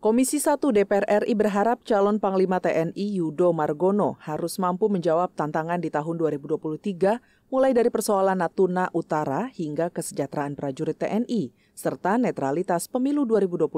Komisi 1 DPR RI berharap calon Panglima TNI Yudo Margono harus mampu menjawab tantangan di tahun 2023 mulai dari persoalan Natuna Utara hingga kesejahteraan prajurit TNI serta netralitas pemilu 2024.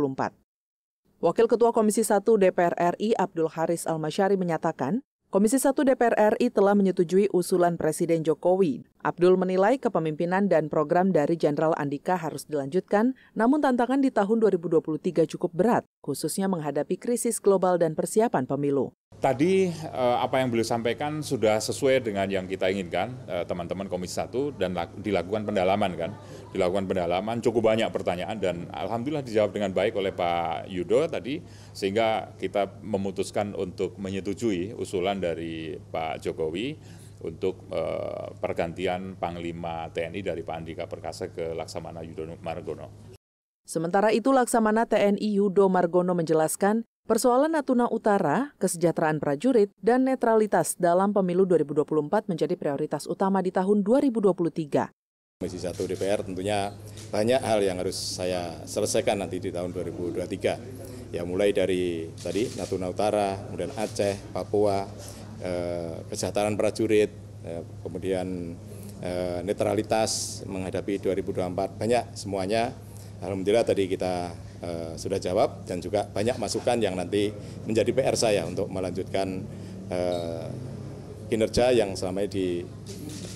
Wakil Ketua Komisi 1 DPR RI Abdul Haris Almasyari menyatakan, Komisi 1 DPR RI telah menyetujui usulan Presiden Jokowi Abdul menilai kepemimpinan dan program dari Jenderal Andika harus dilanjutkan, namun tantangan di tahun 2023 cukup berat, khususnya menghadapi krisis global dan persiapan pemilu. Tadi eh, apa yang beliau sampaikan sudah sesuai dengan yang kita inginkan, eh, teman-teman Komisi 1 dan dilakukan pendalaman kan. Dilakukan pendalaman cukup banyak pertanyaan dan alhamdulillah dijawab dengan baik oleh Pak Yudo tadi sehingga kita memutuskan untuk menyetujui usulan dari Pak Jokowi untuk eh, pergantian Panglima TNI dari Pak Andika Perkasa ke Laksamana Yudo Margono. Sementara itu Laksamana TNI Yudo Margono menjelaskan, persoalan Natuna Utara, kesejahteraan prajurit, dan netralitas dalam pemilu 2024 menjadi prioritas utama di tahun 2023. Komisi 1 DPR tentunya banyak hal yang harus saya selesaikan nanti di tahun 2023. Ya mulai dari tadi Natuna Utara, kemudian Aceh, Papua, Eh, kesejahteraan prajurit, eh, kemudian eh, netralitas menghadapi 2024. Banyak semuanya. Alhamdulillah tadi kita sudah jawab dan juga banyak masukan yang nanti menjadi PR saya untuk melanjutkan kinerja yang selama ini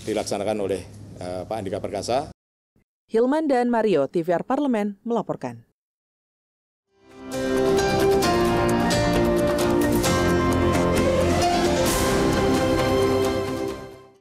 dilaksanakan oleh Pak Andika Perkasa. Hilman dan Mario, TVR Parlemen melaporkan.